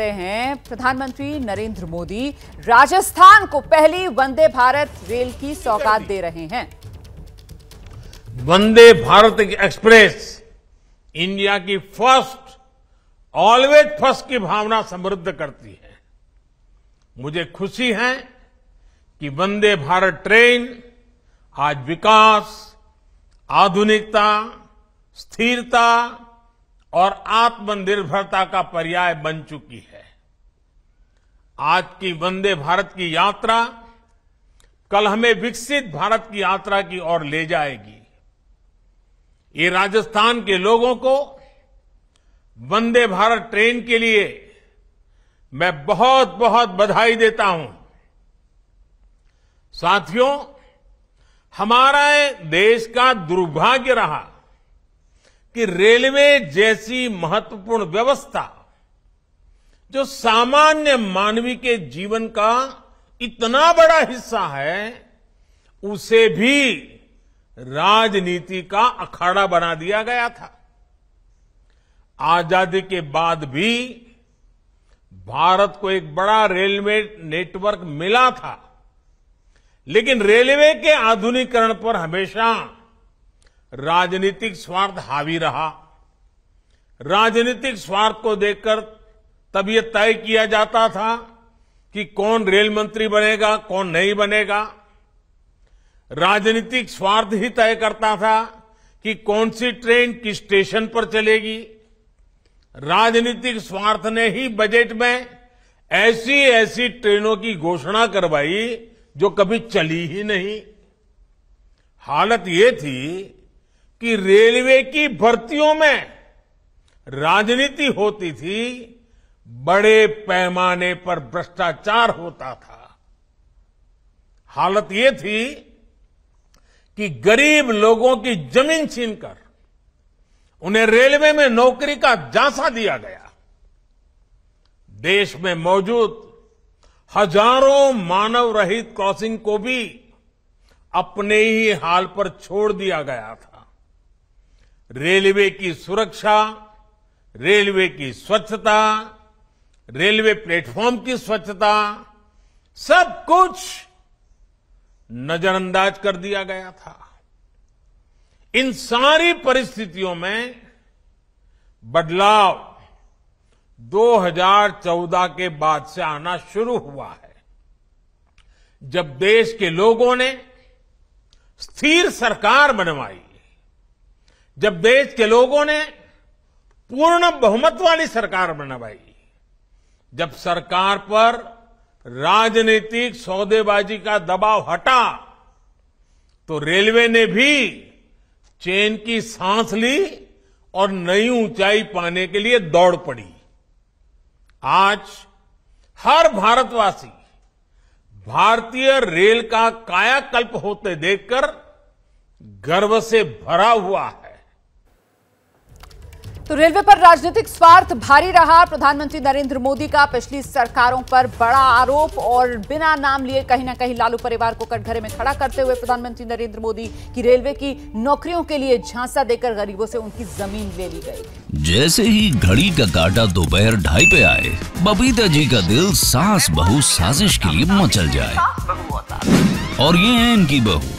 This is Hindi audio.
करते हैं प्रधानमंत्री नरेंद्र मोदी राजस्थान को पहली वंदे भारत रेल की सौगात दे रहे हैं वंदे भारत एक्सप्रेस इंडिया की फर्स्ट ऑलवेज फर्स्ट की भावना समृद्ध करती है मुझे खुशी है कि वंदे भारत ट्रेन आज विकास आधुनिकता स्थिरता और आत्मनिर्भरता का पर्याय बन चुकी है आज की वंदे भारत की यात्रा कल हमें विकसित भारत की यात्रा की ओर ले जाएगी ये राजस्थान के लोगों को वंदे भारत ट्रेन के लिए मैं बहुत बहुत बधाई देता हूं साथियों हमारा देश का दुर्भाग्य रहा कि रेलवे जैसी महत्वपूर्ण व्यवस्था जो सामान्य मानवीय के जीवन का इतना बड़ा हिस्सा है उसे भी राजनीति का अखाड़ा बना दिया गया था आजादी के बाद भी भारत को एक बड़ा रेलवे नेटवर्क मिला था लेकिन रेलवे के आधुनिकरण पर हमेशा राजनीतिक स्वार्थ हावी रहा राजनीतिक स्वार्थ को देखकर तब ये तय किया जाता था कि कौन रेल मंत्री बनेगा कौन नहीं बनेगा राजनीतिक स्वार्थ ही तय करता था कि कौन सी ट्रेन किस स्टेशन पर चलेगी राजनीतिक स्वार्थ ने ही बजट में ऐसी ऐसी ट्रेनों की घोषणा करवाई जो कभी चली ही नहीं हालत ये थी कि रेलवे की भर्तियों में राजनीति होती थी बड़े पैमाने पर भ्रष्टाचार होता था हालत ये थी कि गरीब लोगों की जमीन छीनकर उन्हें रेलवे में नौकरी का जासा दिया गया देश में मौजूद हजारों मानव रहित क्रॉसिंग को भी अपने ही हाल पर छोड़ दिया गया था रेलवे की सुरक्षा रेलवे की स्वच्छता रेलवे प्लेटफॉर्म की स्वच्छता सब कुछ नजरअंदाज कर दिया गया था इन सारी परिस्थितियों में बदलाव 2014 के बाद से आना शुरू हुआ है जब देश के लोगों ने स्थिर सरकार बनवाई जब देश के लोगों ने पूर्ण बहुमत वाली सरकार बनवाई जब सरकार पर राजनीतिक सौदेबाजी का दबाव हटा तो रेलवे ने भी चेन की सांस ली और नई ऊंचाई पाने के लिए दौड़ पड़ी आज हर भारतवासी भारतीय रेल का कायाकल्प होते देखकर गर्व से भरा हुआ है तो रेलवे पर राजनीतिक स्वार्थ भारी रहा प्रधानमंत्री नरेंद्र मोदी का पिछली सरकारों पर बड़ा आरोप और बिना नाम लिए कहीं ना कहीं लालू परिवार को कटघरे में खड़ा करते हुए प्रधानमंत्री नरेंद्र मोदी की रेलवे की नौकरियों के लिए झांसा देकर गरीबों से उनकी जमीन ले ली गई जैसे ही घड़ी का काटा दोपहर ढाई पे आए बबीता जी का दिल सास बहु साजिश के लिए मचल जाए और ये है इनकी बहू